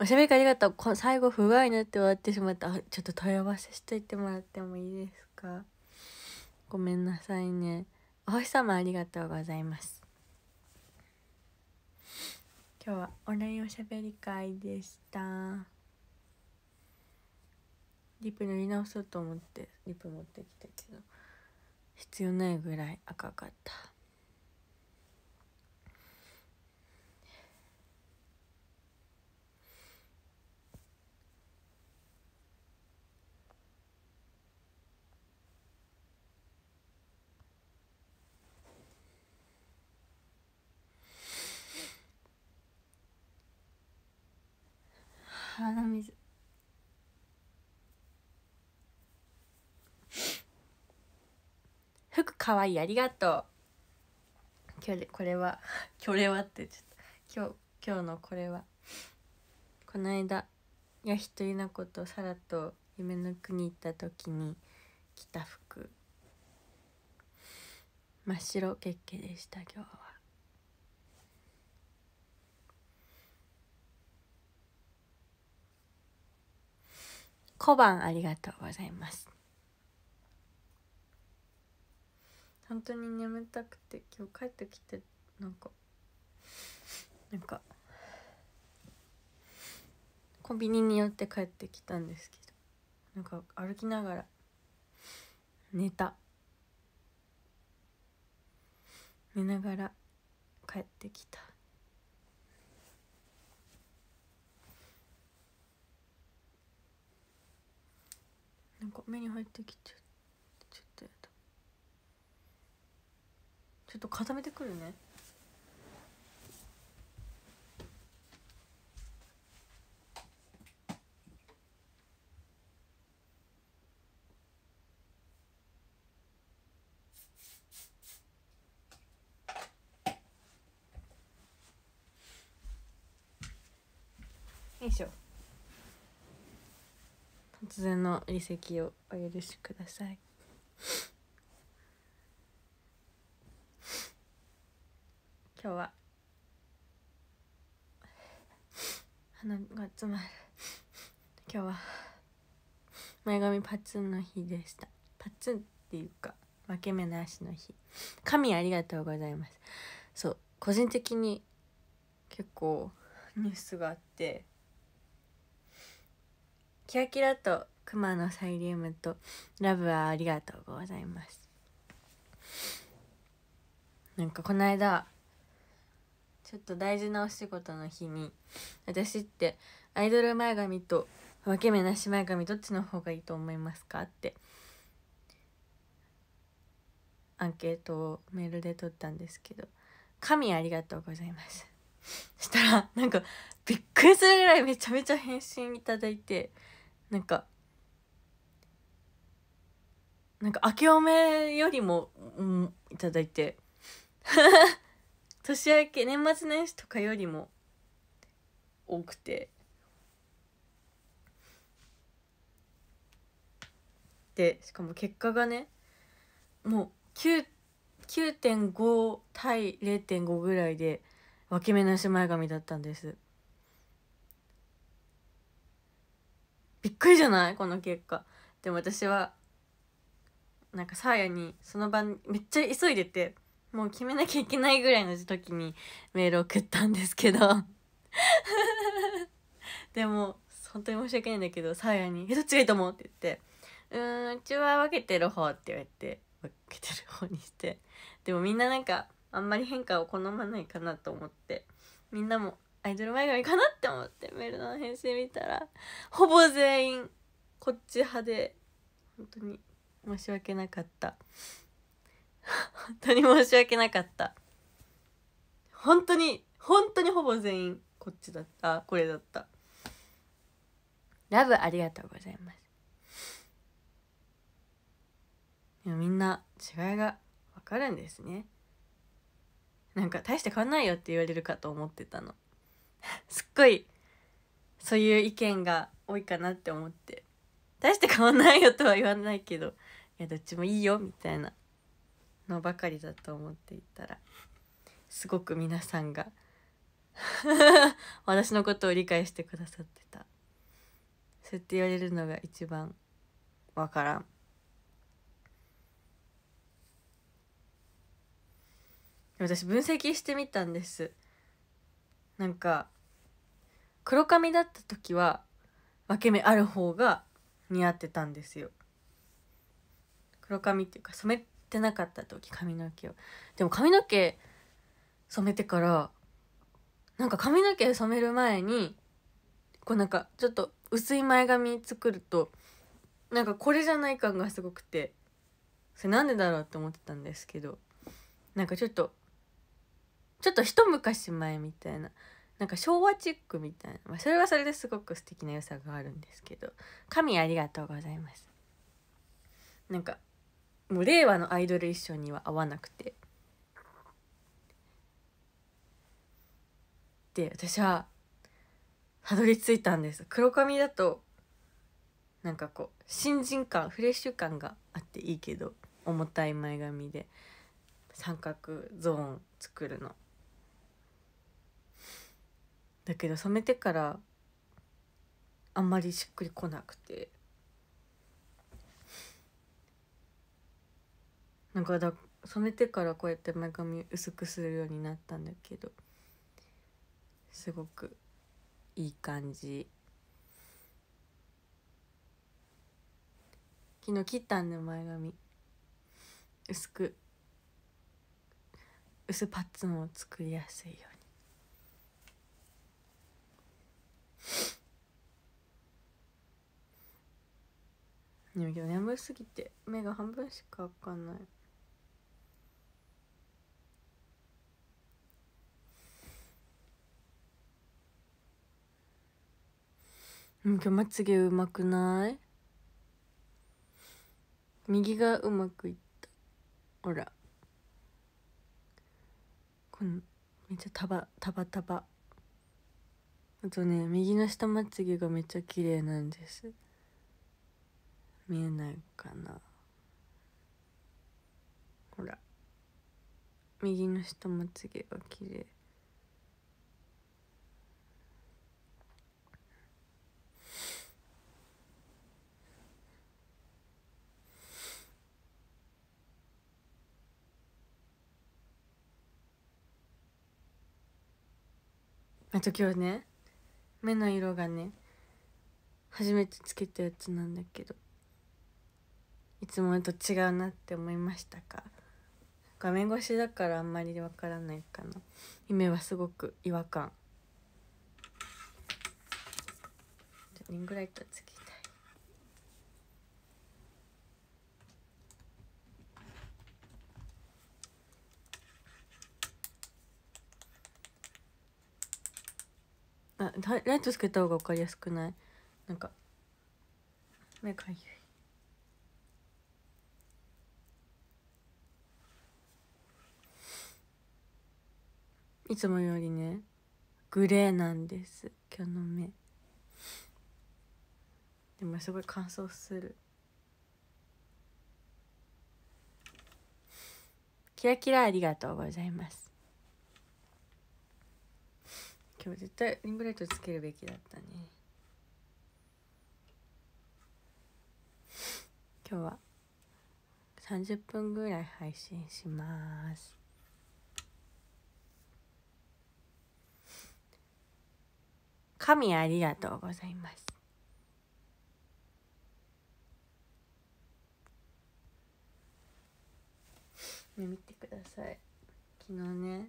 おしゃべりありがとう。最後不具合になって終わってしまった。ちょっと問い合わせしといてもらってもいいですかごめんなさいね。お星様ありがとうございます。今日はオンラインおしゃべり会でした。リップ塗り直そうと思ってリップ持ってきたけど必要ないぐらい赤かった。鼻水服かわいいありがとう今日でこれは 今日はってちょっと今日今日のこれはこの間やひとゆな子とさらと夢の国行った時に着た服真っ白月経でした今日は。小判ありがとうございます本当に眠たくて今日帰ってきてなんかなんかコンビニに寄って帰ってきたんですけどなんか歩きながら寝た寝ながら帰ってきたなんか目に入ってきちゃちょっとやだちょっと固めてくるねよいしょ突然の離席をお許しください今日は鼻が詰まる今日は前髪パッツンの日でしたパッツンっていうか分け目なしの日神ありがとうございますそう個人的に結構ニュースがあってキラキラと熊のサイリウムとラブはありがとうございますなんかこの間ちょっと大事なお仕事の日に私ってアイドル前髪と分け目なし前髪どっちの方がいいと思いますかってアンケートをメールで取ったんですけど「神ありがとうございます」したらなんかびっくりするぐらいめちゃめちゃ返信いただいてなんかなんか明けおめよりも、うん、いただいて 年明け年末年始とかよりも多くてでしかも結果がねもう9.5対0.5ぐらいで分け目なし前髪だったんですびっくりじゃないこの結果。でも私は、なんかサーヤにその晩めっちゃ急いでて、もう決めなきゃいけないぐらいの時にメール送ったんですけど でも、本当に申し訳ないんだけど、サーヤに、え、どっちがいいと思うって言って、うーん、うちは分けてる方って言われて、分けてる方にして。でもみんななんか、あんまり変化を好まないかなと思って、みんなもアイドル前髪かなって思ってメールの返信見たらほぼ全員こっち派で本当に申し訳なかった本当に申し訳なかった本当に本当にほぼ全員こっちだったこれだったラブありがとうございますいやみんな違いが分かるんですねなんか大して変わんないよって言われるかと思ってたの すっごいそういう意見が多いかなって思って大して変わんないよとは言わないけどいやどっちもいいよみたいなのばかりだと思っていたらすごく皆さんが 私のことを理解してくださってたそうやって言われるのが一番わからん私分析してみたんですなんか黒髪だった時は分け目ある方が似合ってたんですよ黒髪っていうか染めてなかった時髪の毛をでも髪の毛染めてからなんか髪の毛染める前にこうなんかちょっと薄い前髪作るとなんかこれじゃない感がすごくてそれなんでだろうって思ってたんですけどなんかちょっとちょっと一昔前みたいななんか昭和チックみたいな、まあ、それはそれですごく素敵な良さがあるんですけど神ありがとうございますなんかもう令和のアイドル一緒には合わなくてで私はたどり着いたんです黒髪だとなんかこう新人感フレッシュ感があっていいけど重たい前髪で三角ゾーン作るのだけど染めてからあんまりしっくりこなくてなんかだ染めてからこうやって前髪薄くするようになったんだけどすごくいい感じ昨日切ったんだ前髪薄く薄パッツンを作りやすいように。でも今日眠すぎて目が半分しか開かない今日まつげうまくない右がうまくいったほらこのめっちゃ束束束あとね右の下まつげがめっちゃ綺麗なんです見えないかなほら右の下まつげが綺麗あと今日ね目の色がね初めてつけたやつなんだけどいつもと違うなって思いましたか画面越しだからあんまりわからないかな夢はすごく違和感つけあライトつけた方が分かりやすくないなんか目かゆいいつもよりねグレーなんです今日の目でもすごい乾燥するキラキラありがとうございます今日絶対リングライトつけるべきだったね今日は30分ぐらい配信します神ありがとうございますね見てください昨日ね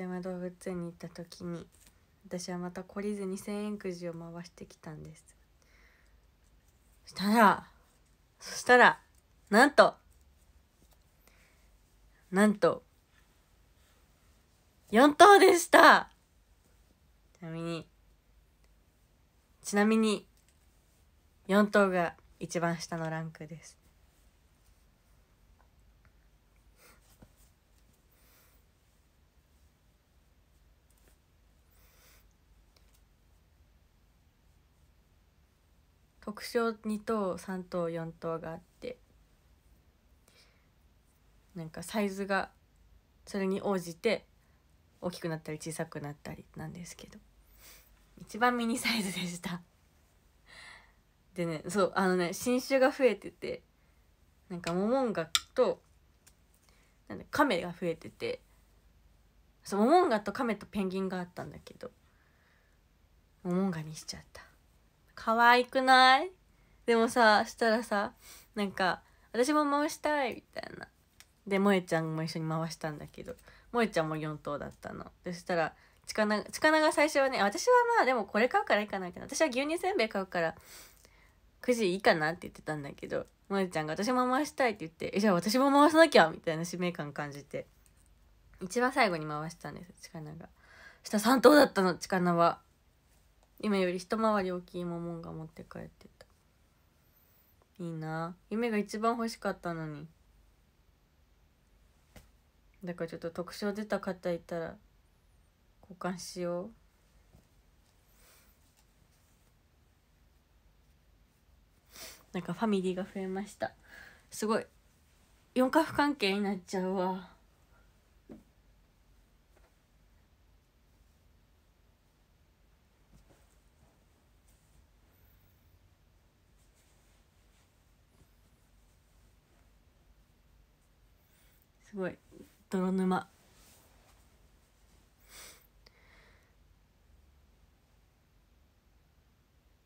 山動物園に行った時に私はまた懲りずに千円くじを回してきたんですそしたらそしたらなんとなんと4等でしたちなみにちなみに4等が一番下のランクです特賞2等3等4等があってなんかサイズがそれに応じて大きくなったり小さくなったりなんですけど一番ミニサイズでしたでねそうあのね新種が増えててなんかモモンガとなんカメが増えててそうモモンガとカメとペンギンがあったんだけどモモンガにしちゃった可愛くないでもさしたらさなんか「私も回したい」みたいなで萌ちゃんも一緒に回したんだけど萌ちゃんも4頭だったのそしたら力ナが最初はね私はまあでもこれ買うからいいかなみたいな私は牛乳せんべい買うから9時いいかなって言ってたんだけど萌ちゃんが「私も回したい」って言って「えじゃあ私も回さなきゃ」みたいな使命感感じて一番最後に回したんです力が。した3頭だったの力は。今より一回り大きいモモンガ持って帰ってたいいな夢が一番欲しかったのにだからちょっと特徴出た方いたら交換しようなんかファミリーが増えましたすごい四カフ関係になっちゃうわごい泥沼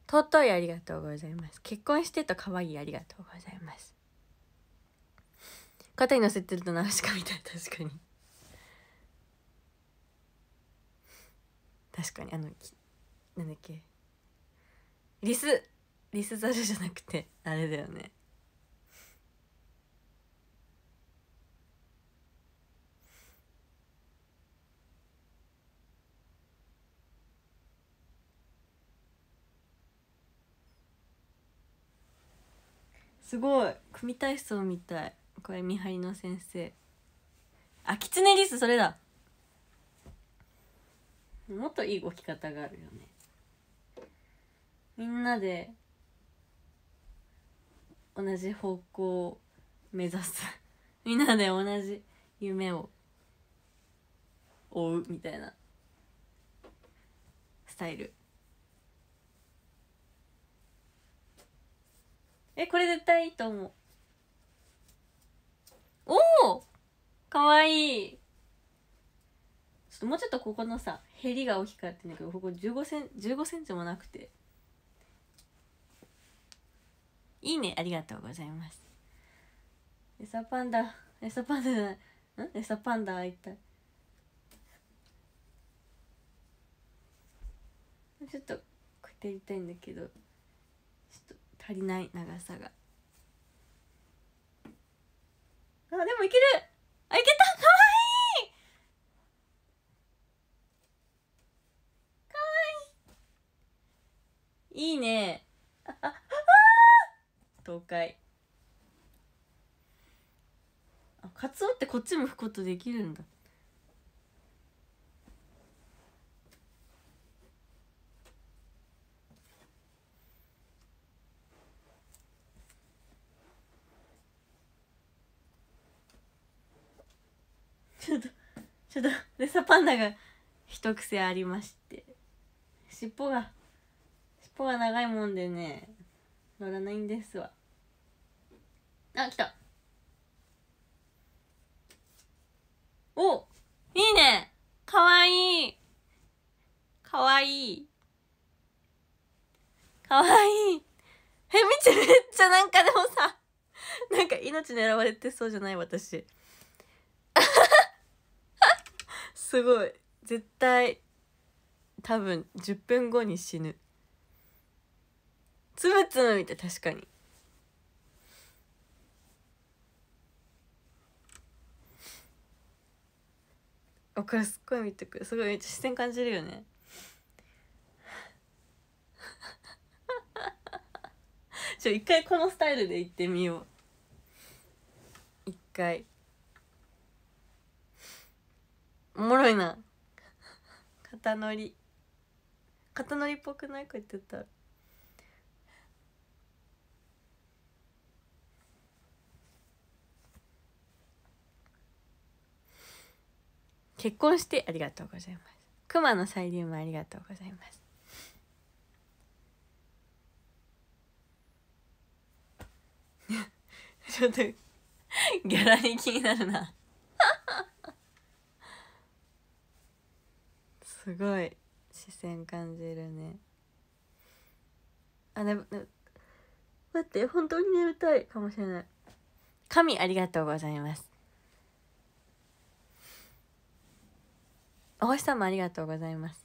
尊いありがとうございます結婚してと可愛いありがとうございます肩に乗せてるとナウシカみたい確かに確かにあのなんだっけリスリスザルじゃなくてあれだよねすごい組体操みたいこれ見張りの先生あキツネリスそれだもっといい動き方があるよねみんなで同じ方向を目指す みんなで同じ夢を追うみたいなスタイルえこれ絶対いいと思うおおかわいいちょっともうちょっとここのさへりが大きくなってんだけどここ15セン15センチもなくていいねありがとうございますエサパンダエサパンダじゃないんエサパンダ会いたいちょっとこうやってやりたいんだけど足りない長さがあでもいけるあいけたかわいいかわいいいいね あああ東海あカツオってこっちも吹くことできるんだちょっとちょっとレッサーパンダが一癖ありまして尻尾が尻尾が長いもんでね乗らないんですわあ来たおいいねかわいいかわいいかわいいえ見ちめっちゃなんかでもさなんか命狙われてそうじゃない私すごい絶対多分10分後に死ぬつむつむみたい確かにこれすっごい見てくるすごいめっちゃ視線感じるよね ちょ一回このスタイルで行ってみよう一回おもろいな肩のり肩のりっぽくないこうってたら結婚してありがとうございます熊の再利もありがとうございます ちょっとギャラに気になるなすごい視線感じるねあでも待って本当に眠たいかもしれない神ありがとうございますお星様ありがとうございます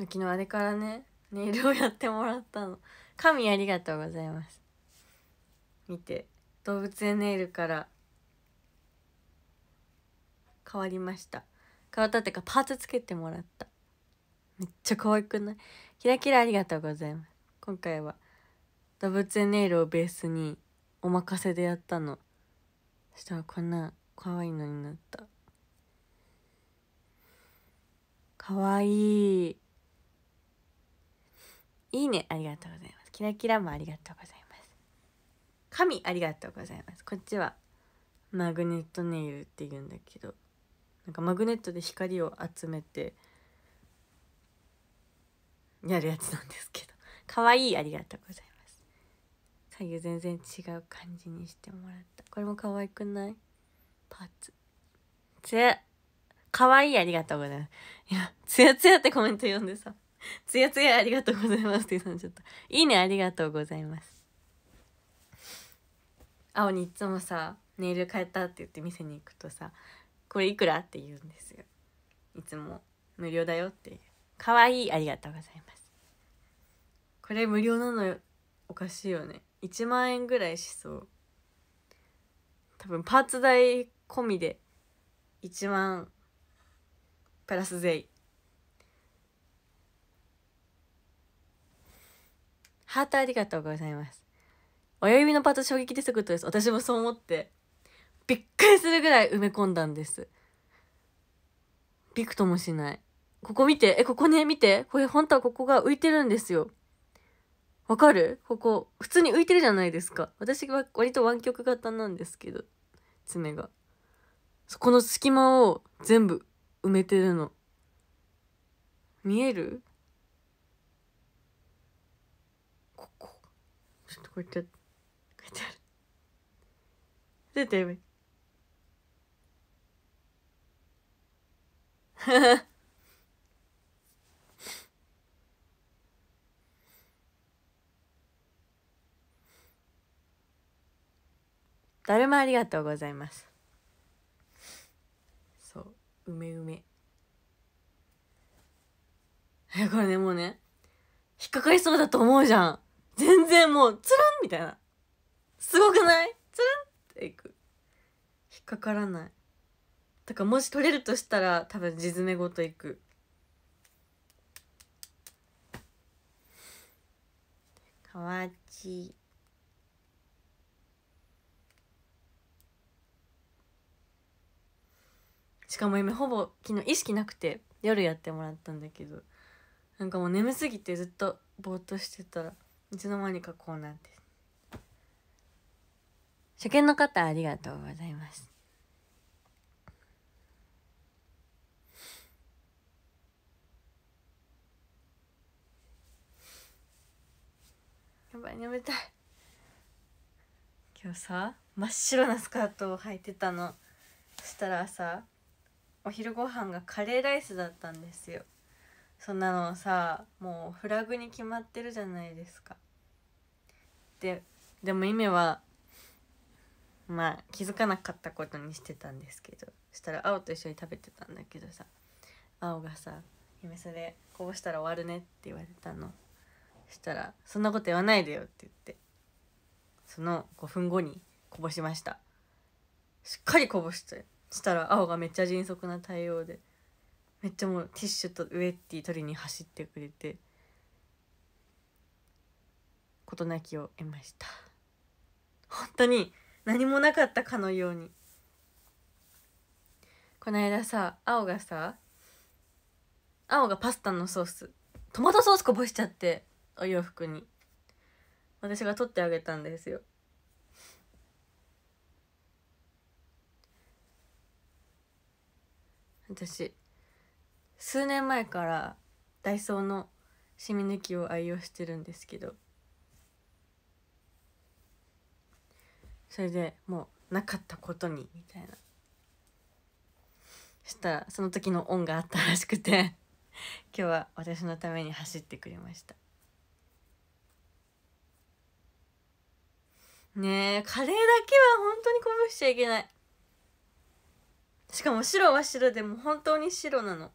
昨日あれからねネイルをやってもらったの神ありがとうございます見て動物園ネイルから変わりました変わったっていうかパーツつけてもらっためっちゃ可愛くないキラキラありがとうございます今回は動物園ネイルをベースにお任せでやったのそしたらこんな可愛いのになった可愛いいいねありがとうございますキラキラもありがとうございます神ありがとうございますこっちはマグネットネイルって言うんだけどなんかマグネットで光を集めてやるやつなんですけど 可愛いありがとうございます左右全然違う感じにしてもらったこれも可愛くないパーツつや可愛いありがとうございますいやつやつやってコメント読んでさつやつやありがとうございますって言っちょっといいねありがとうございます青にいつもさネイル変えたって言って店に行くとさこれいくらって言うんですよいつも無料だよっていうかわいいありがとうございますこれ無料なのおかしいよね1万円ぐらいしそう多分パーツ代込みで1万プラス税ハートありがとうございます親指のパート衝撃ですことです私もそう思ってびっくりするぐらい埋め込んだんです。びくともしない。ここ見て、え、ここね、見て。これ本当はここが浮いてるんですよ。わかるここ、普通に浮いてるじゃないですか。私は割と湾曲型なんですけど、爪が。そこの隙間を全部埋めてるの。見えるここ。ちょっとこうやって、こうやってやる。出てやばい。だるまありがとうございますそううめうめえ これねもうね引っかかりそうだと思うじゃん全然もうつるんみたいなすごくないつるんっていく引っかからないだからもし取れるとしたら多分地爪ごといく河内しかも今ほぼ昨日意識なくて夜やってもらったんだけどなんかもう眠すぎてずっとぼーっとしてたらいつの間にかこうなって初見の方ありがとうございますやばい眠たい今日さ真っ白なスカートを履いてたのそしたらさお昼ご飯がカレーライスだったんですよそんなのさもうフラグに決まってるじゃないですかででも夢はまあ気づかなかったことにしてたんですけどそしたら青と一緒に食べてたんだけどさ青がさ「夢それこうしたら終わるね」って言われたのしたら「そんなこと言わないでよ」って言ってその5分後にこぼしましたしっかりこぼしてしたら青がめっちゃ迅速な対応でめっちゃもうティッシュとウエッティ取りに走ってくれて事なきを得ました本当に何もなかったかのようにこの間さ青がさ青がパスタのソーストマトソースこぼしちゃってお洋服に私が取ってあげたんですよ私数年前からダイソーのシミ抜きを愛用してるんですけどそれでもうなかったことにみたいなしたらその時の恩があったらしくて今日は私のために走ってくれましたねえカレーだけは本当にこぼしちゃいけないしかも白は白でも本当に白なの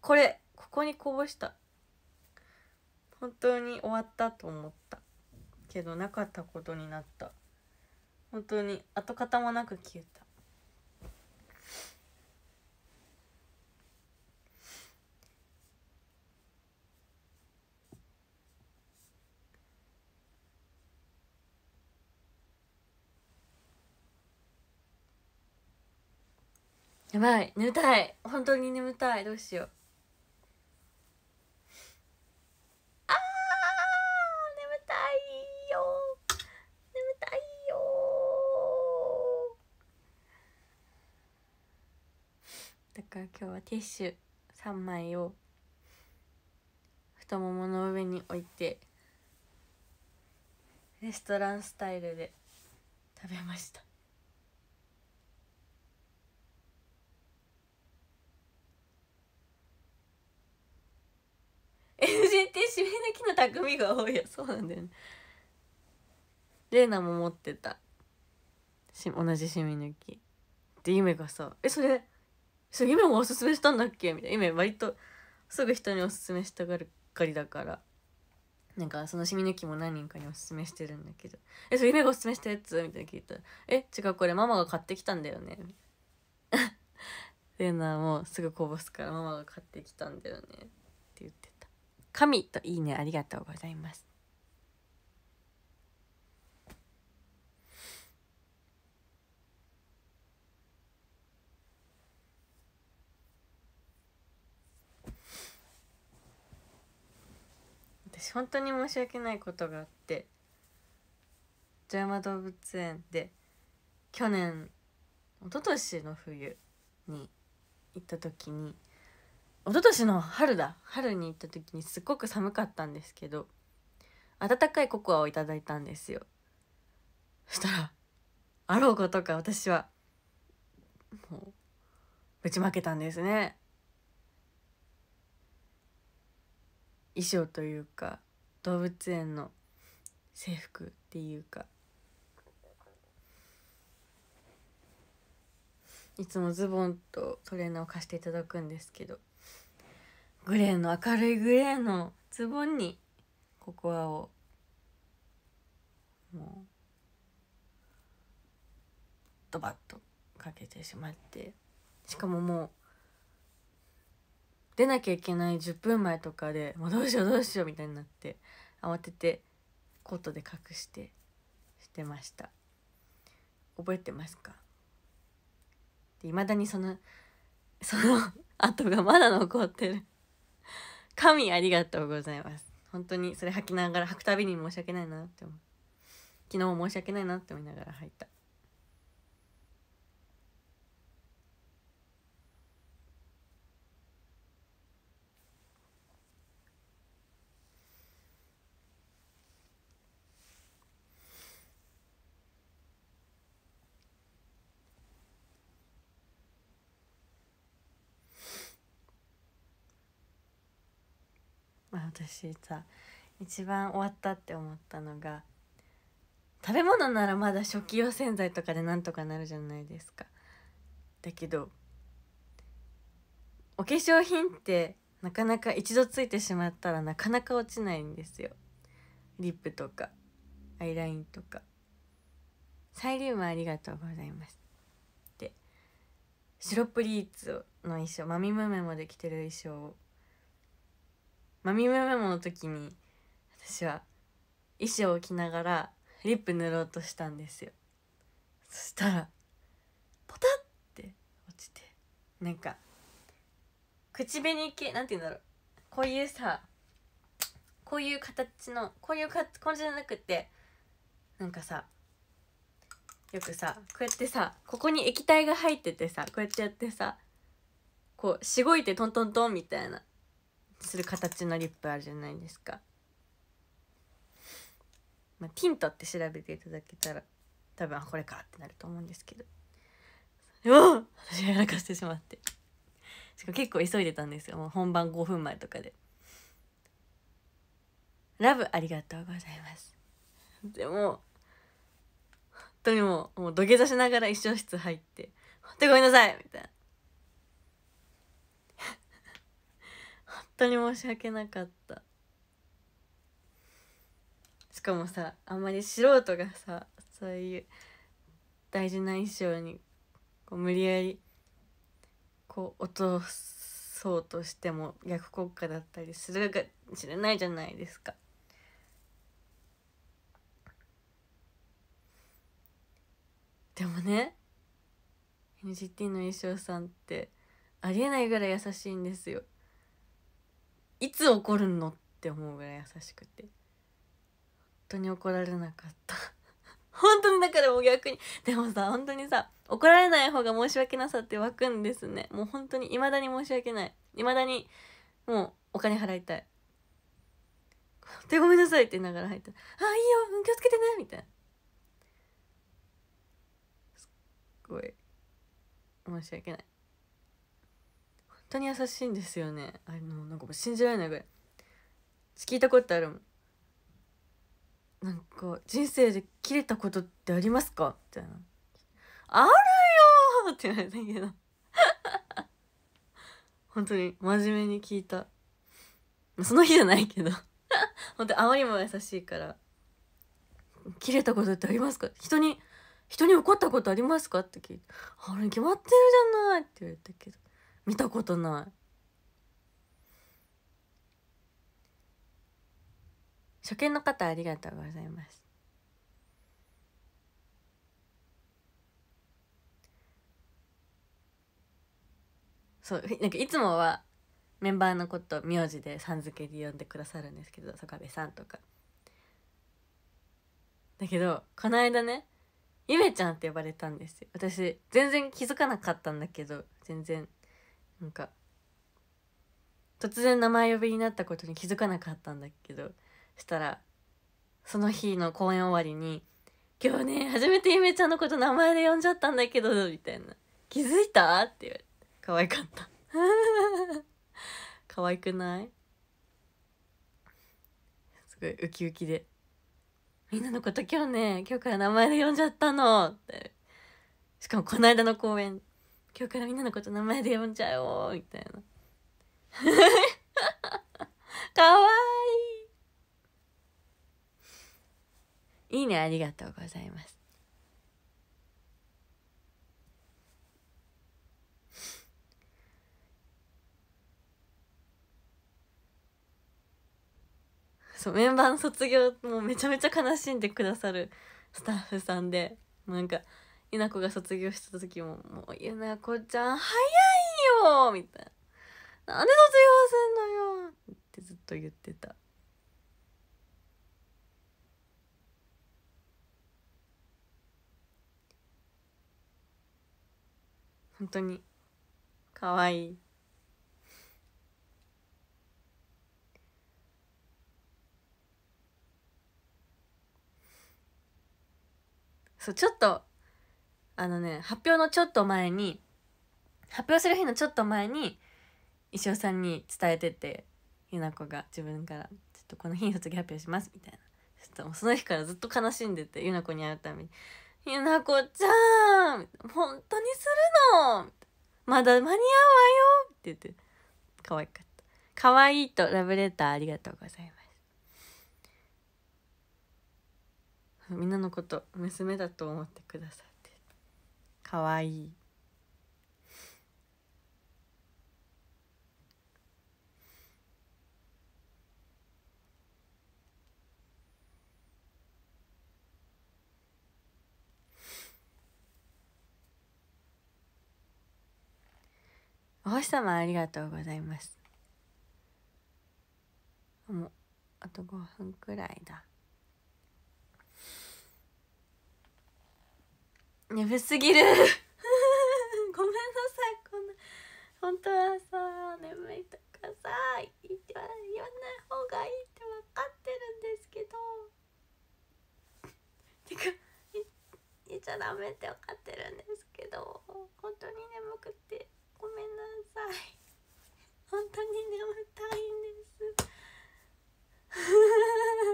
これここにこぼした本当に終わったと思ったけどなかったことになった本当に跡形もなく消えたやばい眠たい本当に眠たいどうしようあー眠たいよ眠たいよだから今日はティッシュ3枚を太ももの上に置いてレストランスタイルで食べました人って締め抜きの匠が多いよそうなんだよね玲奈も持ってたし同じ締め抜きで夢がさ「えそれそれ夢もおすすめしたんだっけ?」みたいな夢割とすぐ人におすすめしたがるかりだからなんかその染み抜きも何人かにおすすめしてるんだけど「えそれ夢がおすすめしたやつ?」みたいな聞いたら「え違うこれママが買ってきたんだよね」みたいな。レーナもすぐこぼすからママが買ってきたんだよね神といいねありがとうございます。私本当に申し訳ないことがあって富山動物園で去年一昨年の冬に行った時に一昨年の春だ春に行った時にすっごく寒かったんですけど温かいココアをいただいたんですよそしたらあろうことか私はもうぶちまけたんですね衣装というか動物園の制服っていうかいつもズボンとトレーナーを貸していただくんですけどグレーの明るいグレーのズボンにココアをもうドバッとかけてしまってしかももう出なきゃいけない10分前とかでもうどうしようどうしようみたいになって慌ててコートで隠してしてました覚えてますかいまだにそのその跡がまだ残ってる神ありがとうございます本当にそれ吐きながら吐くたびに申し訳ないなって思う昨日申し訳ないなって思いながら吐いた私さ一番終わったって思ったのが食べ物ならまだ食器用洗剤とかでなんとかなるじゃないですか。だけどお化粧品ってなかなか一度ついてしまったらなかなか落ちないんですよ。リップとかアイラインとか。サイリウムありがとうございます。でップリーツの衣装マミムメモで着てる衣装をマミメモの時に私は衣装を着ながらリップ塗ろうとしたんですよそしたらポタッて落ちてなんか口紅系なんて言うんだろうこういうさこういう形のこういう感じじゃなくてなんかさよくさこうやってさここに液体が入っててさこうやってやってさこうしごいてトントントンみたいなする形のリップあるじゃないですか、まあ、ティントって調べていただけたら多分これかってなると思うんですけどうわ私やらかしてしまってしかも結構急いでたんですよもう本番5分前とかでラブありがとうございますでも本当にもうもう土下座しながら衣装室入って「本当ごめんなさい」みたいな当に申し訳なかったしかもさあんまり素人がさそういう大事な衣装にこう無理やりこう落とそうとしても逆効果だったりするかもしれないじゃないですか。でもね NGT の衣装さんってありえないぐらい優しいんですよ。いつ怒るのって思うぐらい優しくて本当に怒られなかった 本当にだからもう逆にでもさ本当にさ怒られない方が申し訳なさって湧くんですねもう本当にいまだに申し訳ないいまだにもうお金払いたい手ごめんなさいって言いながら入ったああいいよ気をつけてねみたいなすっごい申し訳ない当に優しいんですよねあのなんかもう信じられないぐらい聞いたことあるもんなんか人生で切れたことってありますかみたいな「あるよ!」って言われたけど 本当に真面目に聞いたその日じゃないけど本当あまりも優しいから「切れたことってありますか?」人に人に怒ったことありますかって聞いて「あれ決まってるじゃない」って言われたけど見たことない初見の方ありがとうございますそうなんかいつもはメンバーのこと名字でさん付けで呼んでくださるんですけど坂部さんとかだけどこの間ねゆめちゃんって呼ばれたんですよ私全然気づかなかったんだけど全然なんか突然名前呼びになったことに気づかなかったんだけどしたらその日の公演終わりに「今日ね初めてゆめちゃんのこと名前で呼んじゃったんだけど」みたいな「気づいた?」って言われて可愛かった 可愛くないすごいウキウキで「みんなのこと今日ね今日から名前で呼んじゃったの」ってしかもこの間の公演今日からみんなのこと名前で呼んじゃおうみたいな かわいいいいねありがとうございますそうメンバーの卒業もめちゃめちゃ悲しんでくださるスタッフさんでなんかえなが卒業した時も「もうえなこちゃん早いよ!」みたいな「なんで卒業すんのよ!」ってずっと言ってた。本当にかわいい。そうちょっとあのね発表のちょっと前に発表する日のちょっと前に石尾さんに伝えててゆな子が自分から「ちょっとこの日卒業発表します」みたいなちょっとその日からずっと悲しんでてゆな子に会うために「ゆな子ちゃん本当にするのまだ間に合うわよ」って言って可愛かった「可愛いとラブレターありがとうございます」みんなのこと娘だと思ってくださいかわいいお星様ありがとうございますもうあと5分くらいだ眠すぎる ごめんなさいこんな本当はさ眠いとかさ言っては言わない方がいいって分かってるんですけどてか言っちゃダメって分かってるんですけど本当に眠くてごめんなさい本当に眠たい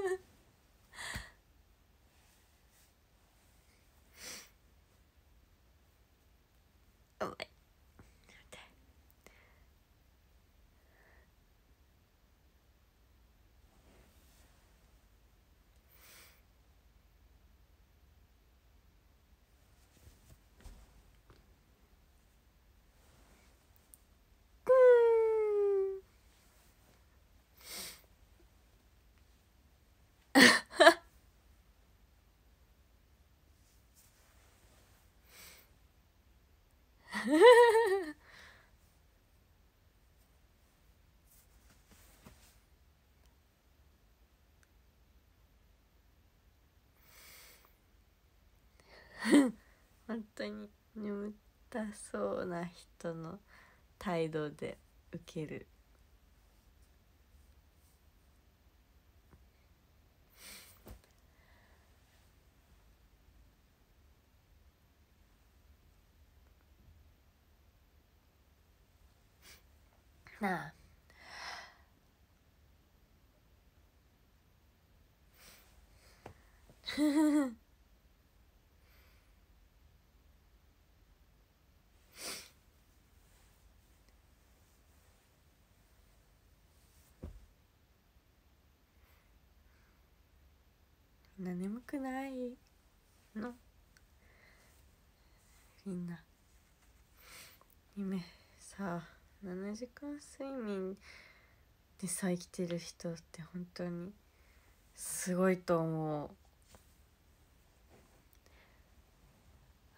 んです本当に眠たそうな人の態度で受ける n みんな眠 くないのみんな夢さあ7時間睡眠でさ生きてる人って本当にすごいと思う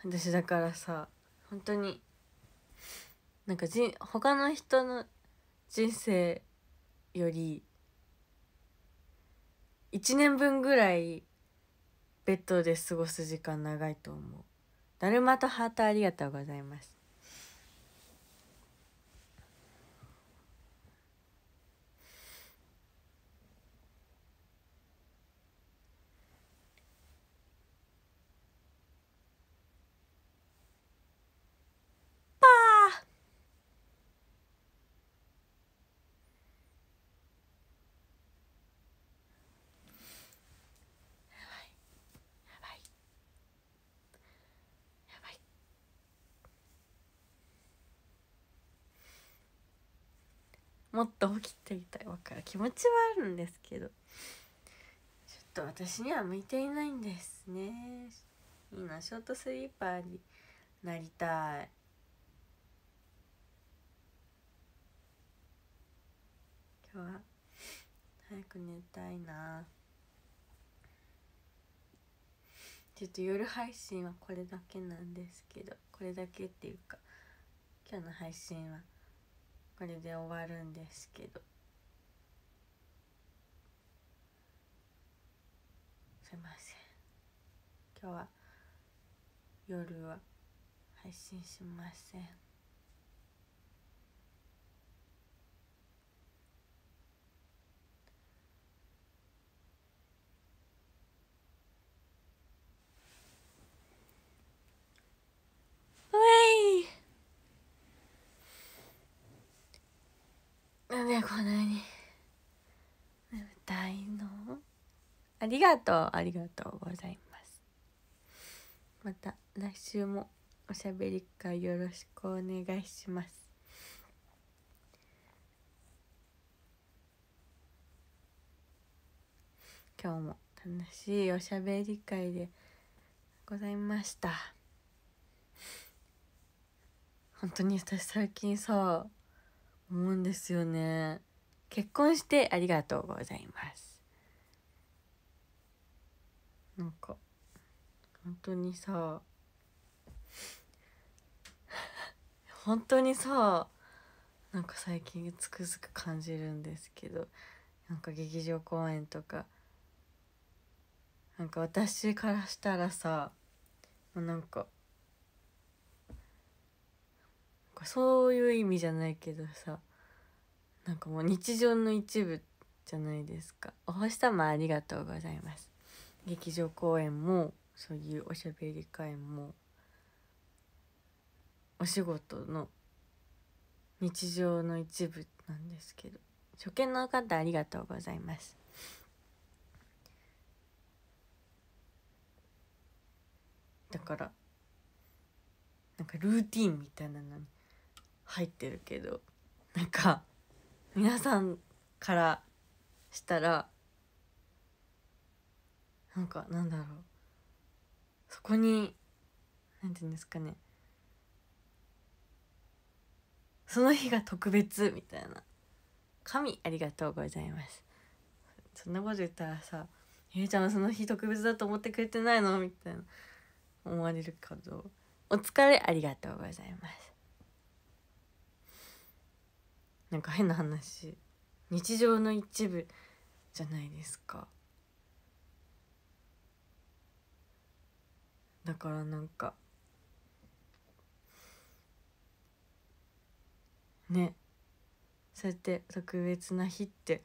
私だからさ本当になんかじ他の人の人生より1年分ぐらいベッドで過ごす時間長いと思う。だるまとハートありがとうございます。もっと起きていたいわかる気持ちはあるんですけどちょっと私には向いていないんですねいいなショートスリーパーになりたい今日は早く寝たいなちょっと夜配信はこれだけなんですけどこれだけっていうか今日の配信は。これで終わるんですけどすいません今日は夜は配信しませんウェイねこんなに眠たいのありがとうありがとうございますまた来週もおしゃべり会よろしくお願いします今日も楽しいおしゃべり会でございました本当に私最近さ思うんですよね結婚してありがとうございますなんか本当にさ 本当にさなんか最近つくづく感じるんですけどなんか劇場公演とかなんか私からしたらさなんかそういう意味じゃないけどさなんかもう日常の一部じゃないですかお星様ありがとうございます劇場公演もそういうおしゃべり会もお仕事の日常の一部なんですけど初見の方ありがとうございますだからなんかルーティンみたいなのに入ってるけどなんか皆さんからしたらなんかなんだろうそこに何て言うんですかねその日が特別みたいな神ありがとうございますそんなこと言ったらさ「ゆりちゃんはその日特別だと思ってくれてないの?」みたいな思われるけど「お疲れありがとうございます」なんか変な話日常の一部じゃないですかだからなんかねそうやって特別な日って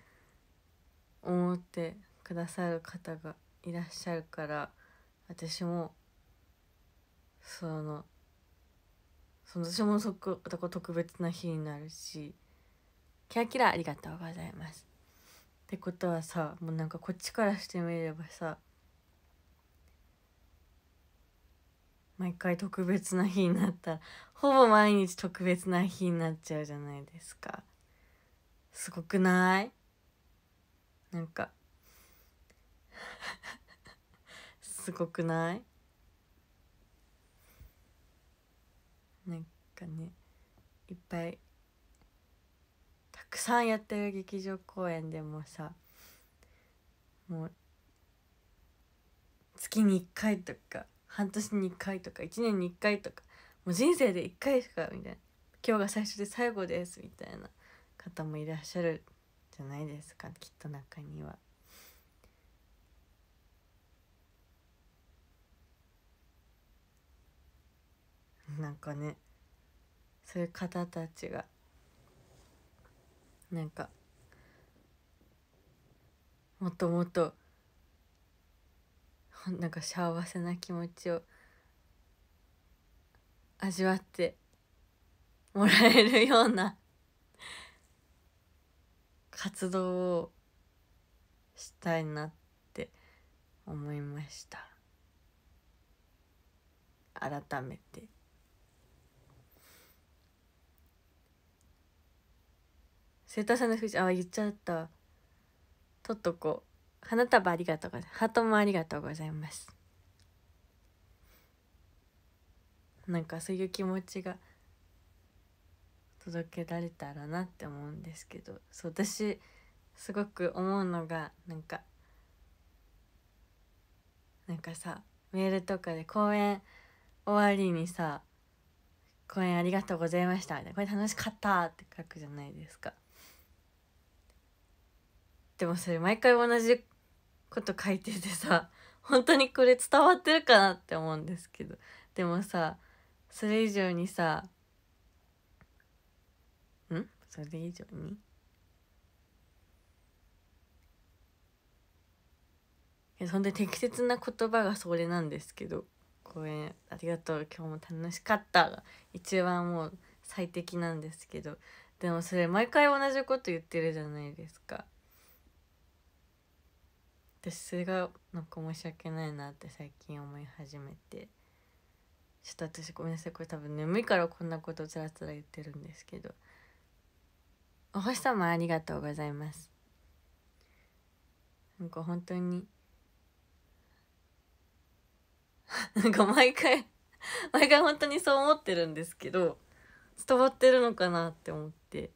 思ってくださる方がいらっしゃるから私もそのその私もそこ特別な日になるしキラキラありがとうございます。ってことはさもうなんかこっちからしてみればさ毎回特別な日になったらほぼ毎日特別な日になっちゃうじゃないですか。すごくないなんか すごくないなんかねいっぱいくさんやってる劇場公演でもさもう月に1回とか半年に1回とか1年に1回とかもう人生で1回しかみたいな今日が最初で最後ですみたいな方もいらっしゃるじゃないですかきっと中には。なんかねそういう方たちがなんかもっともっとなんか幸せな気持ちを味わってもらえるような活動をしたいなって思いました改めて。瀬田さんの藤あ言っちゃったとっとこ花束ありがとうございますハートもありがとうございますなんかそういう気持ちが届けられたらなって思うんですけどそう私すごく思うのがなんかなんかさメールとかで公演終わりにさ「公演ありがとうございました」みたいな「これ楽しかった」って書くじゃないですか。でもそれ毎回同じこと書いててさ 本当にこれ伝わってるかなって思うんですけどでもさそれ以上にさんそれ以上にそんで適切な言葉がそれなんですけど公演ありがとう今日も楽しかったが一番もう最適なんですけどでもそれ毎回同じこと言ってるじゃないですか私それがなんか申し訳ないなって最近思い始めてちょっと私ごめんなさいこれ多分眠いからこんなことつらつら言ってるんですけどお星様ありがとうございますなんか本当に なんか毎回毎回本当にそう思ってるんですけど伝わってるのかなって思って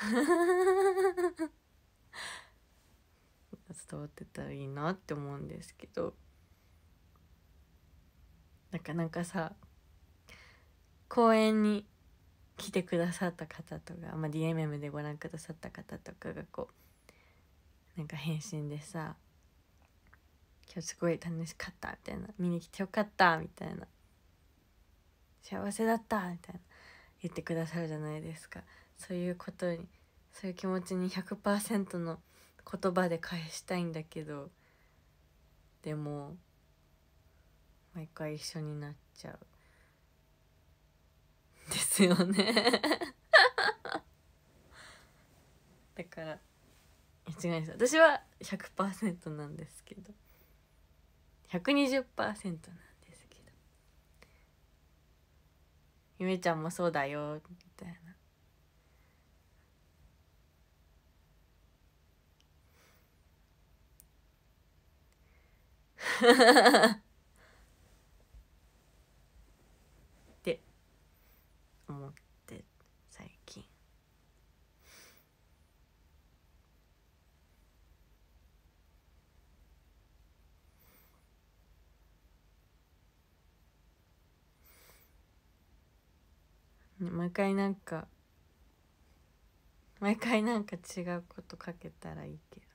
伝わってたらいいなって思うんですけどなかなかさ公園に来てくださった方とか、まあ、DMM でご覧くださった方とかがこうなんか返信でさ「今日すごい楽しかった」みたいな「見に来てよかった」みたいな「幸せだった」みたいな言ってくださるじゃないですかそういうことにそういう気持ちに100%の言葉で返したいんだけどでも毎回一緒になっちゃうですよね だから一概に私は100%なんですけど120%なんですけどゆめちゃんもそうだよ って思って最近毎回なんか毎回なんか違うことかけたらいいけど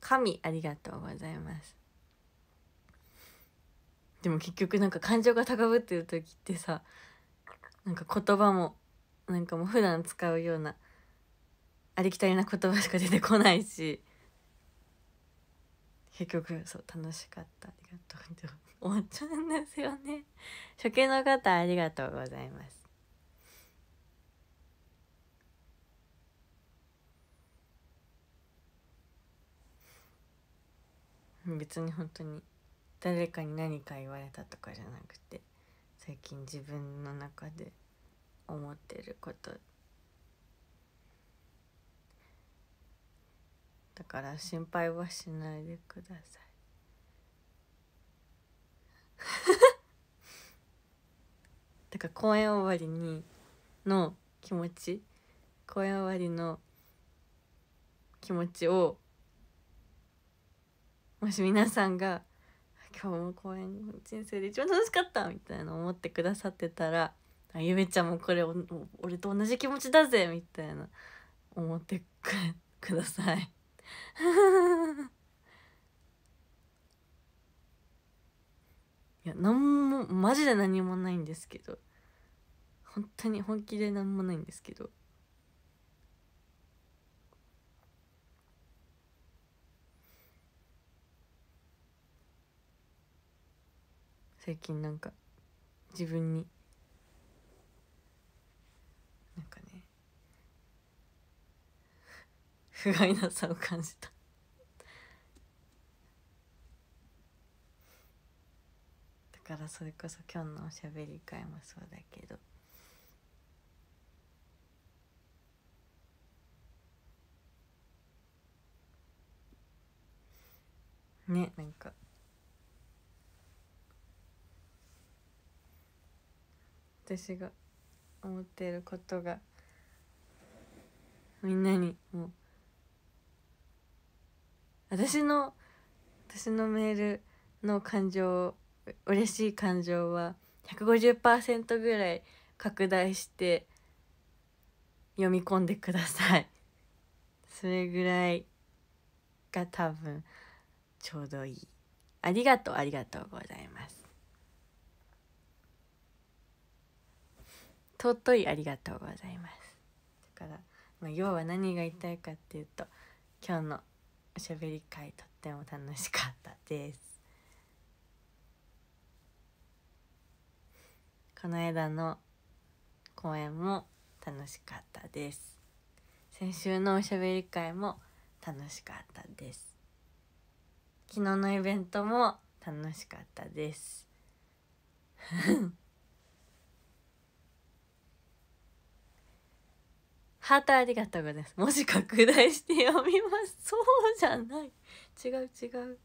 神ありがとうございますでも結局なんか感情が高ぶってる時ってさなんか言葉もなんかもう普段使うようなありきたりな言葉しか出てこないし結局そう楽しかったありがとうって終わっちゃうんですよね初見の方ありがとうございます別に本当に誰かに何か言われたとかじゃなくて最近自分の中で思ってることだから心配はしないでください だから公演終わりにの気持ち公演終わりの気持ちをもし皆さんが今日も公演人生で一番楽しかったみたいな思ってくださってたらあゆめちゃんもこれ俺と同じ気持ちだぜみたいな思ってください いや何もマジで何もないんですけど本当に本気で何もないんですけど最近なんか自分になんかね 不甲斐なさを感じただからそれこそ今日のおしゃべり会もそうだけどねなんか私が思ってることがみんなにもう私の私のメールの感情嬉しい感情は150%ぐらい拡大して読み込んでください それぐらいが多分ちょうどいいありがとうありがとうございます尊いありがとうございますだから、まあ、要は何が言いたいかっていうと今日のおしゃべり会とっても楽しかったですこの間の公演も楽しかったです先週のおしゃべり会も楽しかったです昨日のイベントも楽しかったです ハートありがとうございます。文字拡大して読みます。そうじゃない。違う違う。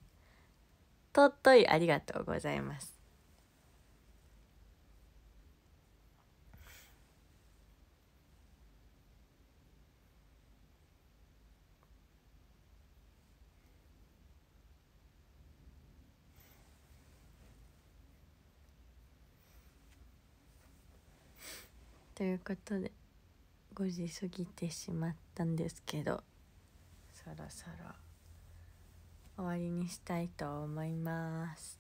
とっといありがとうございます。ということで。5時過ぎてしまったんですけどそろそろ終わりにしたいと思います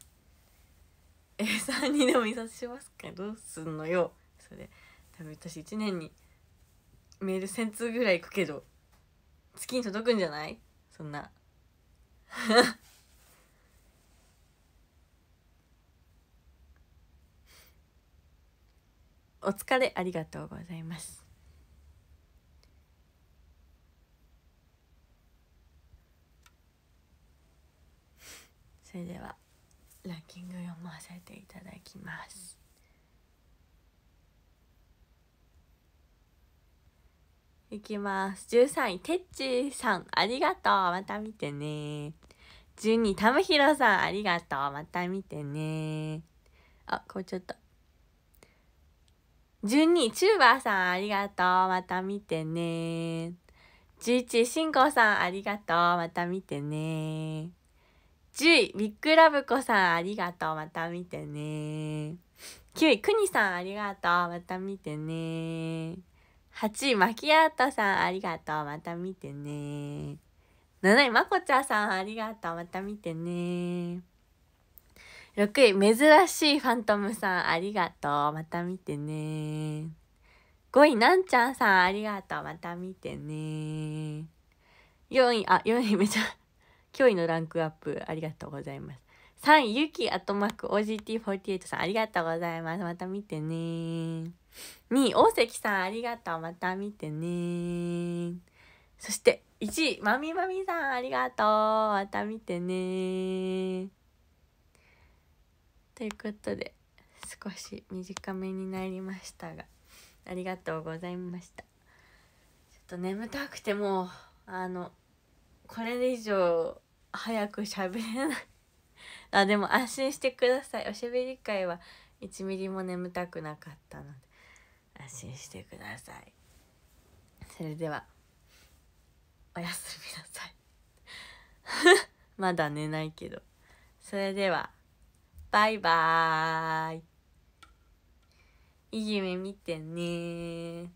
え3人でも印刷しますかどうすんのよそれ多分私1年にメール1000通ぐらい行くけど月に届くんじゃないそんな お疲れありがとうございますそれではランキング読ませていただきます。いきます。十三位、てっちさん、ありがとう。また見てね。十二位、たむひろさん、ありがとう。また見てね。あ、こうちょっと。十二位、チューバーさん、ありがとう。また見てね。十一位、しんこさん、ありがとう。また見てね。10位、ビッグラブコさん、ありがとう。また見てね。9位、くにさん、ありがとう。また見てね。8位、マキアートさん、ありがとう。また見てね。7位、まこちゃさん、ありがとう。また見てね。6位、珍しいファントムさん、ありがとう。また見てね。5位、なんちゃんさん、ありがとう。また見てね。4位、あ、4位めちゃ、驚異のランクアップありがとうございます3位ゆきあとまく OGT48 さんありがとうございますまた見てね2位大関さんありがとうまた見てねそして1位まみまみさんありがとうまた見てねということで少し短めになりましたがありがとうございましたちょっと眠たくてもうあのこれ以上早く喋れない あでも安心してくださいおしゃべり会は1ミリも眠たくなかったので安心してくださいそれではおやすみなさい まだ寝ないけどそれではバイバーイいい夢見てね